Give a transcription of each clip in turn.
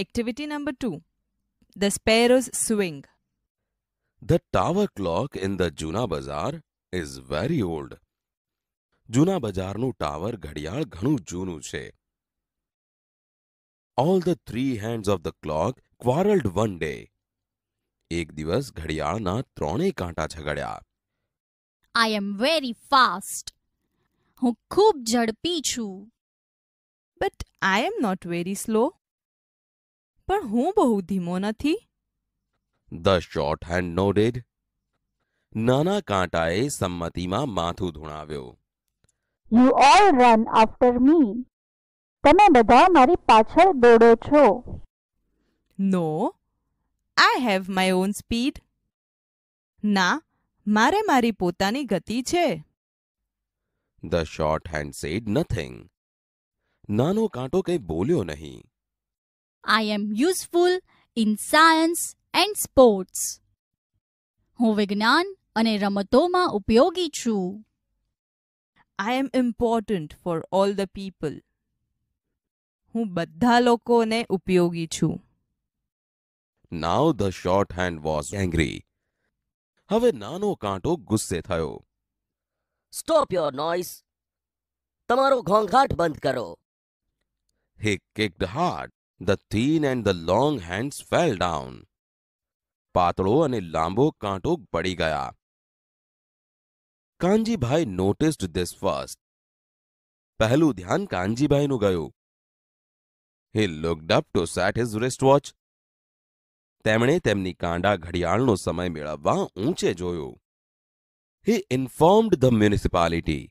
Activity number 2. The Sparrows Swing The tower clock in the Juna Bazaar is very old. Juna Bazaar no tower ghadiyal ganu junu che. All the three hands of the clock quarreled one day. Ek divas ghadiyal na trone kaanta chagadya. I am very fast. Hun khub jadpi chu. But I am not very slow. પણ હું બહુ ધીમો નથી the short hand nodded નાના કાંટાએ સંમતિમાં માથું ધૂણાવ્યો you all run after me તમે બધા મારી પાછળ દોડો છો no I have my own speed ના મારે મારી પોતાની ગતિ છે the short hand said nothing નાનો કાંટો કંઈ બોલ્યો નહીં I am useful in science and sports. હું વિજ્ઞાન અને રમતોમાં ઉપયોગી છું. I am important for all the people. હું બધા લોકોને ઉપયોગી છું. Now the short hand was angry. હવે નાનો કાંટો ગુસ્સે થયો. Stop your noise. તમારો ઘોંઘાટ બંધ કરો. He kicked hard. The thin and the long hands fell down પાતળો અને લાંબો કાંટો પડી ગયા કાનજીભાઈ નોટિસ્ડ ધીસ ફર્સ્ટ પહેલું ધ્યાન કાનજીભાઈનું ગયું he looked up to set his wrist watch તેમણે તેમની કાંડા ઘડિયાળનો સમય મેળવવા ઊંચે જોયો હી ઇન્ફોર્મ્ડ ધ મ્યુનિસિપાલિટી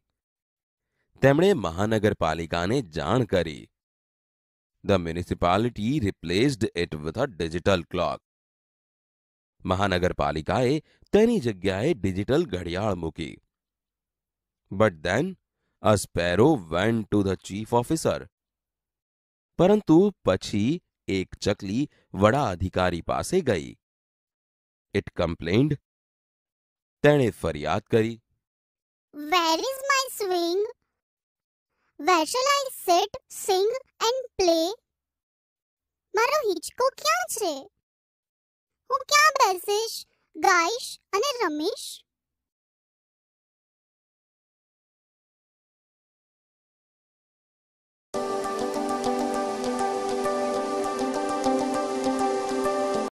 તેમણે મહાનગરપાલિકાને જાણ કરી The municipality replaced it with a digital clock. મહાનગરપાલિકાએ તેની જગ્યાએ ડિજિટલ ઘડિયાળ મૂકી but then a sparrow went to the chief officer પરંતુ પછી એક ચકલી વડા અધિકારી પાસે ગઈ ઇટ કમ્પ્લેન્ડ તેણે ફરિયાદ કરી where is my swing Where shall I sit, sing and play? મારો હિંચકો ક્યાં છે હું ક્યાં બેસીશ ગાઈશ અને રમીશ